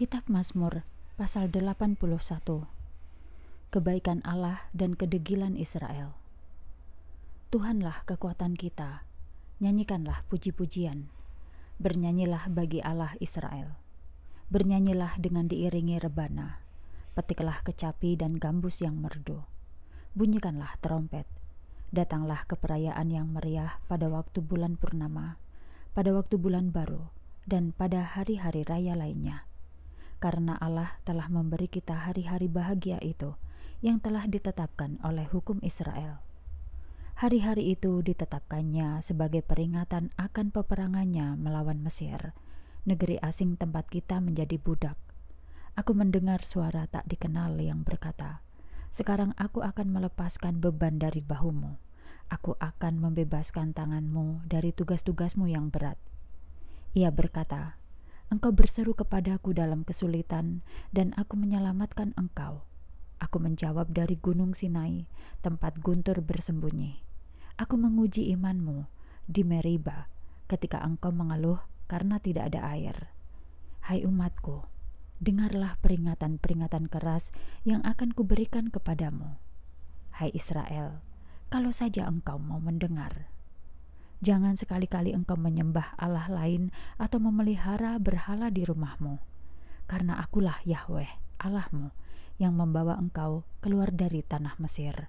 Kitab Mazmur pasal 81 Kebaikan Allah dan kedegilan Israel Tuhanlah kekuatan kita, nyanyikanlah puji-pujian, bernyanyilah bagi Allah Israel, bernyanyilah dengan diiringi rebana, petiklah kecapi dan gambus yang merdu, bunyikanlah trompet, datanglah ke perayaan yang meriah pada waktu bulan purnama, pada waktu bulan baru, dan pada hari-hari raya lainnya karena Allah telah memberi kita hari-hari bahagia itu yang telah ditetapkan oleh hukum Israel. Hari-hari itu ditetapkannya sebagai peringatan akan peperangannya melawan Mesir, negeri asing tempat kita menjadi budak. Aku mendengar suara tak dikenal yang berkata, "Sekarang aku akan melepaskan beban dari bahumu. Aku akan membebaskan tanganmu dari tugas-tugasmu yang berat." Ia berkata, Engkau berseru kepadaku dalam kesulitan, dan aku menyelamatkan engkau. Aku menjawab dari Gunung Sinai, tempat guntur bersembunyi. Aku menguji imanmu di Meriba ketika engkau mengeluh karena tidak ada air. Hai umatku, dengarlah peringatan-peringatan keras yang akan kuberikan kepadamu. Hai Israel, kalau saja engkau mau mendengar. Jangan sekali-kali engkau menyembah Allah lain atau memelihara berhala di rumahmu, karena akulah Yahweh, Allahmu, yang membawa engkau keluar dari tanah Mesir.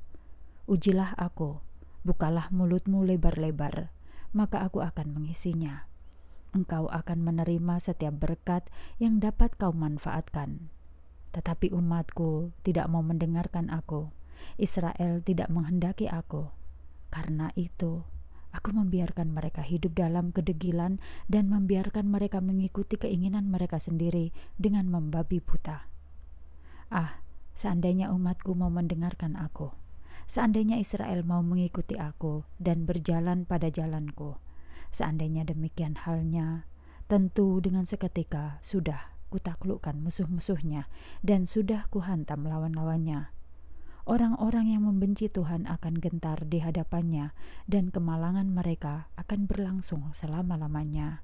Ujilah aku, bukalah mulutmu lebar-lebar, maka aku akan mengisinya. Engkau akan menerima setiap berkat yang dapat kau manfaatkan. Tetapi umatku tidak mau mendengarkan aku, Israel tidak menghendaki aku. Karena itu, Aku membiarkan mereka hidup dalam kedegilan dan membiarkan mereka mengikuti keinginan mereka sendiri dengan membabi buta. Ah, seandainya umatku mau mendengarkan aku, seandainya Israel mau mengikuti aku dan berjalan pada jalanku, seandainya demikian halnya, tentu dengan seketika sudah kutaklukkan musuh-musuhnya dan sudah kuhantam lawan-lawannya orang-orang yang membenci Tuhan akan gentar di hadapannya, dan kemalangan mereka akan berlangsung selama-lamanya.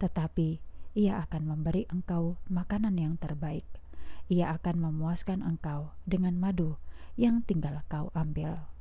Tetapi ia akan memberi engkau makanan yang terbaik. Ia akan memuaskan engkau dengan madu yang tinggal kau ambil.